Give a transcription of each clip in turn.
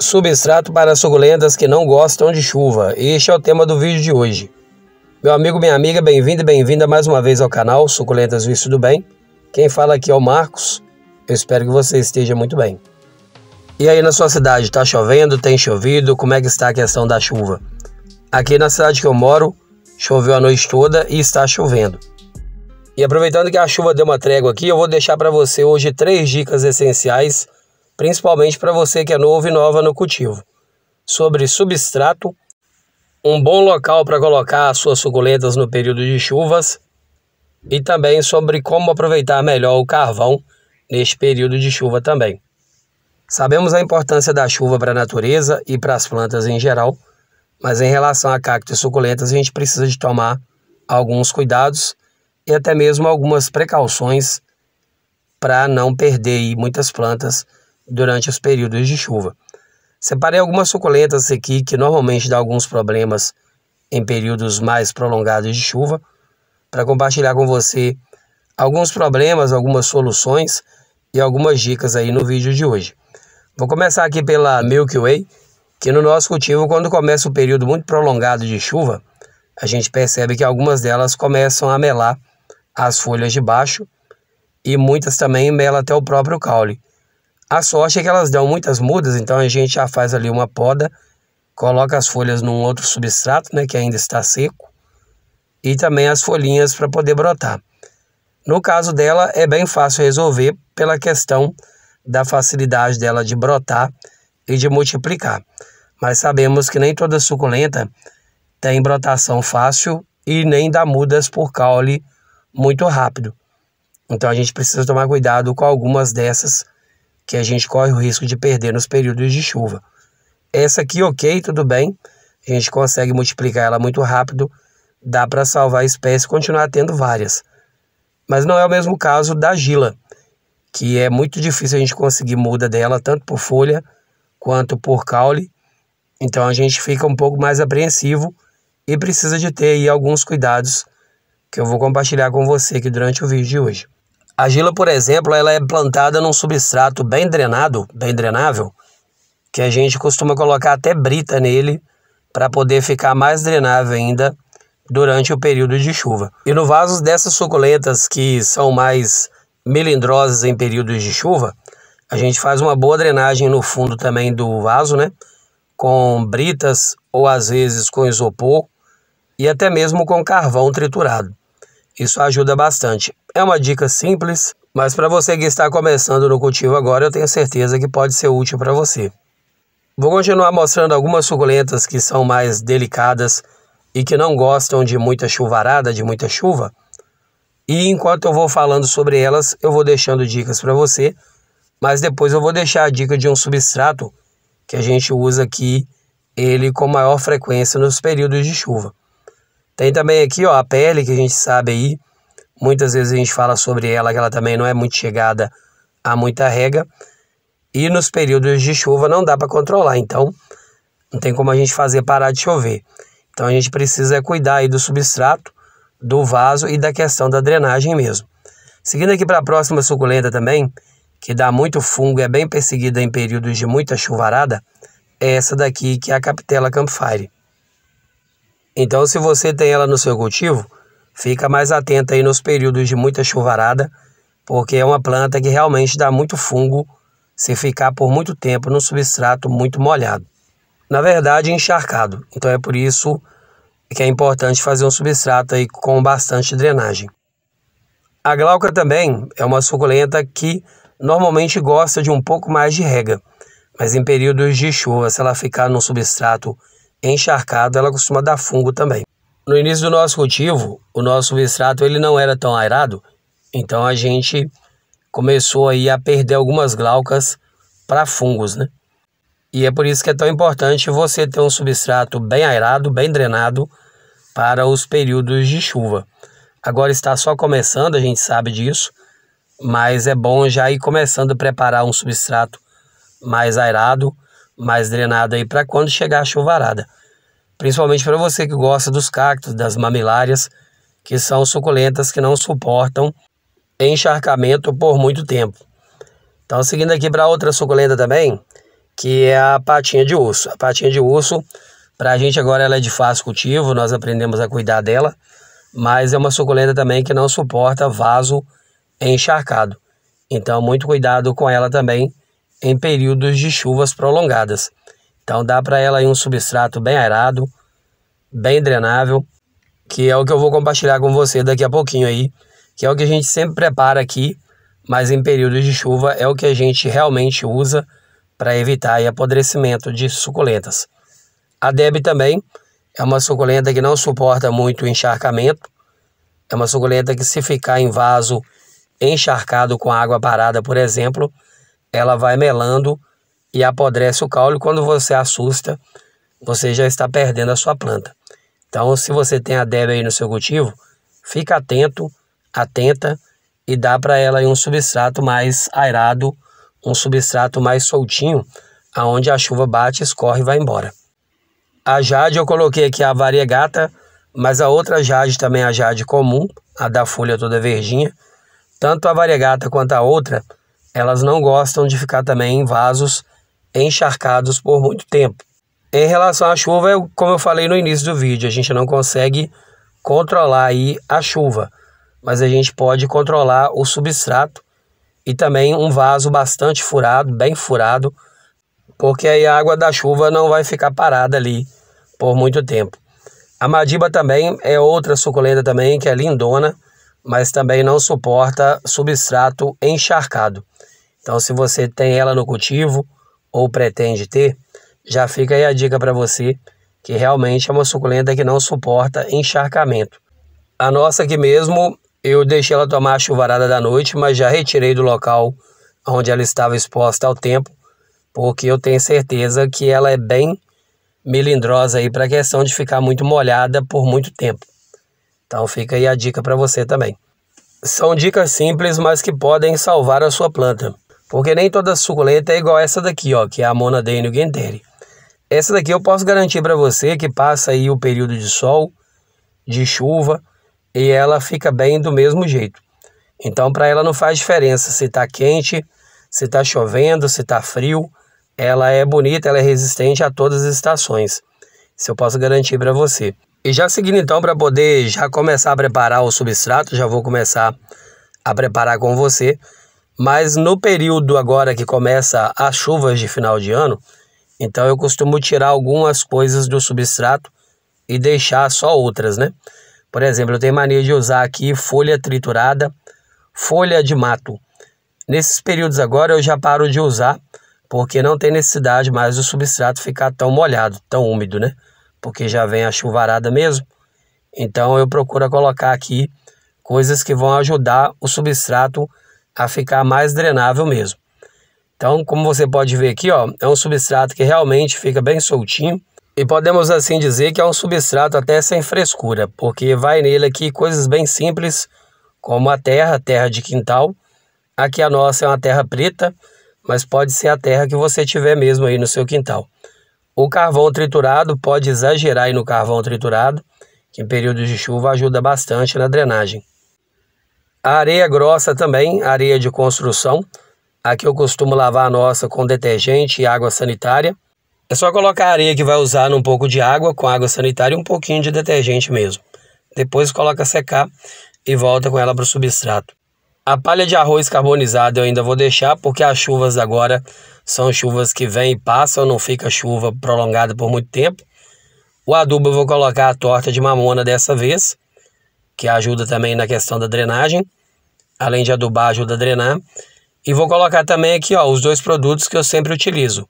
substrato para suculentas que não gostam de chuva. Este é o tema do vídeo de hoje. Meu amigo, minha amiga, bem-vindo e bem-vinda mais uma vez ao canal Suculentas Visto do Bem. Quem fala aqui é o Marcos. Eu espero que você esteja muito bem. E aí na sua cidade, está chovendo, tem chovido, como é que está a questão da chuva? Aqui na cidade que eu moro, choveu a noite toda e está chovendo. E aproveitando que a chuva deu uma trégua aqui, eu vou deixar para você hoje três dicas essenciais principalmente para você que é novo e nova no cultivo. Sobre substrato, um bom local para colocar suas suculentas no período de chuvas e também sobre como aproveitar melhor o carvão neste período de chuva também. Sabemos a importância da chuva para a natureza e para as plantas em geral, mas em relação a cactos suculentas a gente precisa de tomar alguns cuidados e até mesmo algumas precauções para não perder muitas plantas durante os períodos de chuva. Separei algumas suculentas aqui que normalmente dá alguns problemas em períodos mais prolongados de chuva para compartilhar com você alguns problemas, algumas soluções e algumas dicas aí no vídeo de hoje. Vou começar aqui pela Milky Way, que no nosso cultivo, quando começa o um período muito prolongado de chuva, a gente percebe que algumas delas começam a melar as folhas de baixo e muitas também melam até o próprio caule. A sorte é que elas dão muitas mudas, então a gente já faz ali uma poda, coloca as folhas num outro substrato, né, que ainda está seco, e também as folhinhas para poder brotar. No caso dela, é bem fácil resolver pela questão da facilidade dela de brotar e de multiplicar. Mas sabemos que nem toda suculenta tem brotação fácil e nem dá mudas por caule muito rápido. Então a gente precisa tomar cuidado com algumas dessas que a gente corre o risco de perder nos períodos de chuva. Essa aqui, ok, tudo bem, a gente consegue multiplicar ela muito rápido, dá para salvar a espécie e continuar tendo várias. Mas não é o mesmo caso da gila, que é muito difícil a gente conseguir muda dela, tanto por folha quanto por caule. Então a gente fica um pouco mais apreensivo e precisa de ter aí alguns cuidados que eu vou compartilhar com você aqui durante o vídeo de hoje. A argila, por exemplo, ela é plantada num substrato bem drenado, bem drenável, que a gente costuma colocar até brita nele para poder ficar mais drenável ainda durante o período de chuva. E no vaso dessas suculentas que são mais melindrosas em períodos de chuva, a gente faz uma boa drenagem no fundo também do vaso, né? Com britas ou às vezes com isopor e até mesmo com carvão triturado. Isso ajuda bastante. É uma dica simples, mas para você que está começando no cultivo agora, eu tenho certeza que pode ser útil para você. Vou continuar mostrando algumas suculentas que são mais delicadas e que não gostam de muita chuvarada, de muita chuva. E enquanto eu vou falando sobre elas, eu vou deixando dicas para você, mas depois eu vou deixar a dica de um substrato que a gente usa aqui ele com maior frequência nos períodos de chuva. Tem também aqui ó, a pele que a gente sabe aí Muitas vezes a gente fala sobre ela que ela também não é muito chegada a muita rega. E nos períodos de chuva não dá para controlar, então não tem como a gente fazer parar de chover. Então a gente precisa é cuidar aí do substrato, do vaso e da questão da drenagem mesmo. Seguindo aqui para a próxima suculenta também, que dá muito fungo, é bem perseguida em períodos de muita chuvarada, é essa daqui que é a Capitela Campfire. Então se você tem ela no seu cultivo, Fica mais atento aí nos períodos de muita chuvarada, porque é uma planta que realmente dá muito fungo se ficar por muito tempo no substrato muito molhado. Na verdade, encharcado. Então é por isso que é importante fazer um substrato aí com bastante drenagem. A glauca também é uma suculenta que normalmente gosta de um pouco mais de rega, mas em períodos de chuva, se ela ficar no substrato encharcado, ela costuma dar fungo também. No início do nosso cultivo, o nosso substrato ele não era tão aerado, então a gente começou aí a perder algumas glaucas para fungos, né? E é por isso que é tão importante você ter um substrato bem aerado, bem drenado para os períodos de chuva. Agora está só começando, a gente sabe disso, mas é bom já ir começando a preparar um substrato mais aerado, mais drenado aí para quando chegar a chuvarada principalmente para você que gosta dos cactos, das mamilárias, que são suculentas que não suportam encharcamento por muito tempo. Então, seguindo aqui para outra suculenta também, que é a patinha de urso. A patinha de urso, para a gente agora ela é de fácil cultivo, nós aprendemos a cuidar dela, mas é uma suculenta também que não suporta vaso encharcado. Então, muito cuidado com ela também em períodos de chuvas prolongadas. Então dá para ela aí um substrato bem aerado, bem drenável, que é o que eu vou compartilhar com você daqui a pouquinho aí, que é o que a gente sempre prepara aqui, mas em períodos de chuva é o que a gente realmente usa para evitar aí apodrecimento de suculentas. A Deb também é uma suculenta que não suporta muito encharcamento, é uma suculenta que se ficar em vaso encharcado com água parada, por exemplo, ela vai melando e apodrece o caule. Quando você assusta, você já está perdendo a sua planta. Então, se você tem a débia aí no seu cultivo, fica atento, atenta e dá para ela um substrato mais aerado, um substrato mais soltinho, aonde a chuva bate, escorre e vai embora. A jade eu coloquei aqui a variegata, mas a outra jade também é a jade comum, a da folha toda verdinha. Tanto a variegata quanto a outra, elas não gostam de ficar também em vasos encharcados por muito tempo. Em relação à chuva, como eu falei no início do vídeo, a gente não consegue controlar aí a chuva, mas a gente pode controlar o substrato e também um vaso bastante furado, bem furado, porque aí a água da chuva não vai ficar parada ali por muito tempo. A madiba também é outra suculenta também que é lindona, mas também não suporta substrato encharcado. Então se você tem ela no cultivo, ou pretende ter, já fica aí a dica para você que realmente é uma suculenta que não suporta encharcamento. A nossa aqui mesmo, eu deixei ela tomar a chuvarada da noite, mas já retirei do local onde ela estava exposta ao tempo, porque eu tenho certeza que ela é bem melindrosa aí para a questão de ficar muito molhada por muito tempo. Então fica aí a dica para você também. São dicas simples, mas que podem salvar a sua planta. Porque nem toda suculenta é igual essa daqui, ó, que é a Mona Daniel Genteri. Essa daqui eu posso garantir para você que passa aí o período de sol, de chuva, e ela fica bem do mesmo jeito. Então, para ela não faz diferença se está quente, se está chovendo, se está frio. Ela é bonita, ela é resistente a todas as estações. Isso eu posso garantir para você. E já seguindo então, para poder já começar a preparar o substrato, já vou começar a preparar com você. Mas no período agora que começa as chuvas de final de ano, então eu costumo tirar algumas coisas do substrato e deixar só outras, né? Por exemplo, eu tenho mania de usar aqui folha triturada, folha de mato. Nesses períodos agora eu já paro de usar, porque não tem necessidade mais do substrato ficar tão molhado, tão úmido, né? Porque já vem a chuvarada mesmo. Então eu procuro colocar aqui coisas que vão ajudar o substrato a ficar mais drenável mesmo. Então, como você pode ver aqui, ó, é um substrato que realmente fica bem soltinho. E podemos assim dizer que é um substrato até sem frescura, porque vai nele aqui coisas bem simples, como a terra, terra de quintal. Aqui a nossa é uma terra preta, mas pode ser a terra que você tiver mesmo aí no seu quintal. O carvão triturado pode exagerar aí no carvão triturado, que em períodos de chuva ajuda bastante na drenagem. A areia grossa também, areia de construção. Aqui eu costumo lavar a nossa com detergente e água sanitária. É só colocar a areia que vai usar num pouco de água, com água sanitária e um pouquinho de detergente mesmo. Depois coloca secar e volta com ela para o substrato. A palha de arroz carbonizado eu ainda vou deixar porque as chuvas agora são chuvas que vêm e passam, não fica chuva prolongada por muito tempo. O adubo eu vou colocar a torta de mamona dessa vez que ajuda também na questão da drenagem. Além de adubar, ajuda a drenar. E vou colocar também aqui ó, os dois produtos que eu sempre utilizo,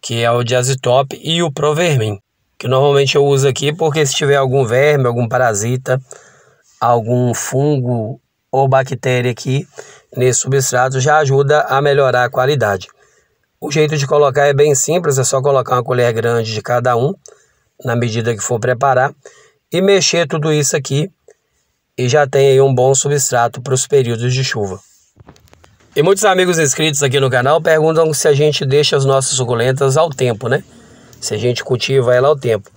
que é o Diazitop e o Provermin, que normalmente eu uso aqui porque se tiver algum verme, algum parasita, algum fungo ou bactéria aqui nesse substrato já ajuda a melhorar a qualidade. O jeito de colocar é bem simples, é só colocar uma colher grande de cada um na medida que for preparar e mexer tudo isso aqui e já tem aí um bom substrato para os períodos de chuva. E muitos amigos inscritos aqui no canal perguntam se a gente deixa as nossas suculentas ao tempo, né? Se a gente cultiva ela ao tempo.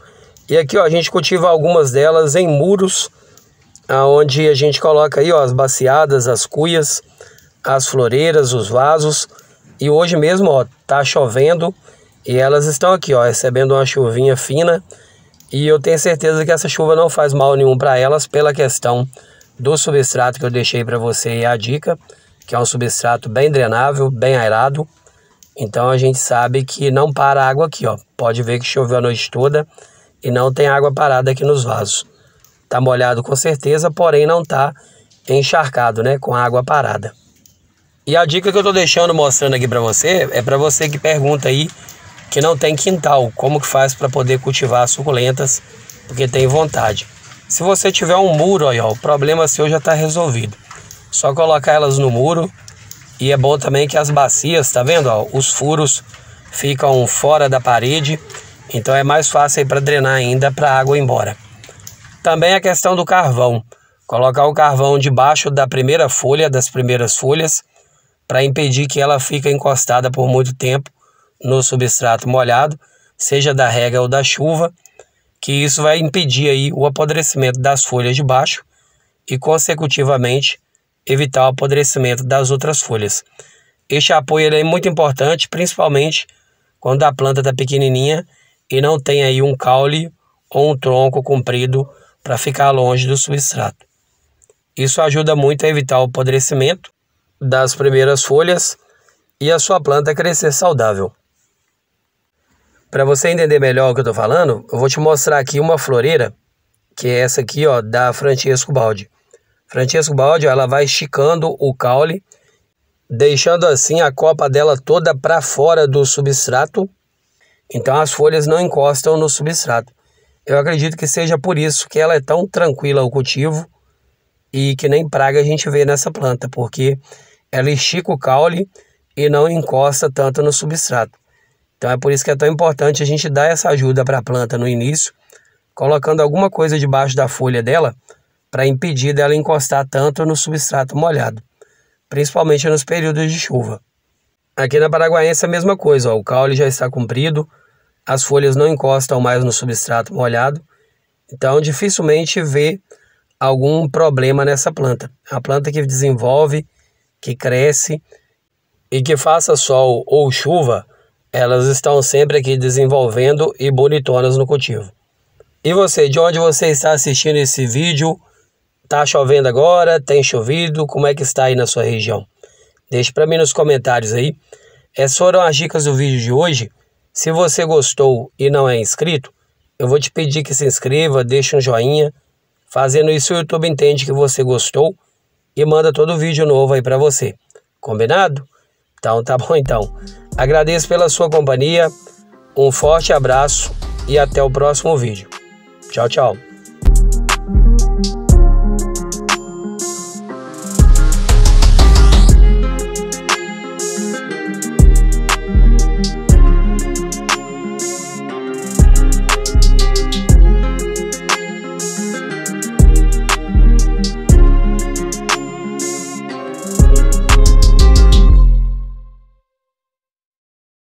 E aqui ó, a gente cultiva algumas delas em muros, aonde a gente coloca aí ó, as baciadas, as cuias, as floreiras, os vasos. E hoje mesmo ó, tá chovendo e elas estão aqui ó, recebendo uma chuvinha fina e eu tenho certeza que essa chuva não faz mal nenhum para elas pela questão do substrato que eu deixei para você e a dica, que é um substrato bem drenável, bem aerado. Então a gente sabe que não para água aqui, ó. Pode ver que choveu a noite toda e não tem água parada aqui nos vasos. Tá molhado com certeza, porém não tá encharcado, né, com água parada. E a dica que eu tô deixando mostrando aqui para você é para você que pergunta aí que não tem quintal, como que faz para poder cultivar suculentas, porque tem vontade. Se você tiver um muro, aí, ó, o problema seu já está resolvido. Só colocar elas no muro e é bom também que as bacias, tá vendo? Ó, os furos ficam fora da parede, então é mais fácil para drenar ainda para a água ir embora. Também a questão do carvão. Colocar o carvão debaixo da primeira folha, das primeiras folhas, para impedir que ela fique encostada por muito tempo no substrato molhado, seja da rega ou da chuva, que isso vai impedir aí o apodrecimento das folhas de baixo e, consecutivamente, evitar o apodrecimento das outras folhas. Este apoio é muito importante, principalmente quando a planta está pequenininha e não tem aí um caule ou um tronco comprido para ficar longe do substrato. Isso ajuda muito a evitar o apodrecimento das primeiras folhas e a sua planta crescer saudável. Para você entender melhor o que eu estou falando, eu vou te mostrar aqui uma floreira, que é essa aqui, ó, da Francesco Baldi. Francesco Baldi, ela vai esticando o caule, deixando assim a copa dela toda para fora do substrato. Então as folhas não encostam no substrato. Eu acredito que seja por isso que ela é tão tranquila o cultivo e que nem praga a gente vê nessa planta, porque ela estica o caule e não encosta tanto no substrato. Então é por isso que é tão importante a gente dar essa ajuda para a planta no início, colocando alguma coisa debaixo da folha dela para impedir dela encostar tanto no substrato molhado, principalmente nos períodos de chuva. Aqui na Paraguaense é a mesma coisa, ó, o caule já está comprido, as folhas não encostam mais no substrato molhado, então dificilmente vê algum problema nessa planta. É a planta que desenvolve, que cresce e que faça sol ou chuva, elas estão sempre aqui desenvolvendo e bonitonas no cultivo. E você, de onde você está assistindo esse vídeo? Tá chovendo agora? Tem chovido? Como é que está aí na sua região? Deixe para mim nos comentários aí. Essas foram as dicas do vídeo de hoje. Se você gostou e não é inscrito, eu vou te pedir que se inscreva, deixe um joinha. Fazendo isso, o YouTube entende que você gostou e manda todo vídeo novo aí para você. Combinado? Então tá bom então. Agradeço pela sua companhia, um forte abraço e até o próximo vídeo. Tchau, tchau.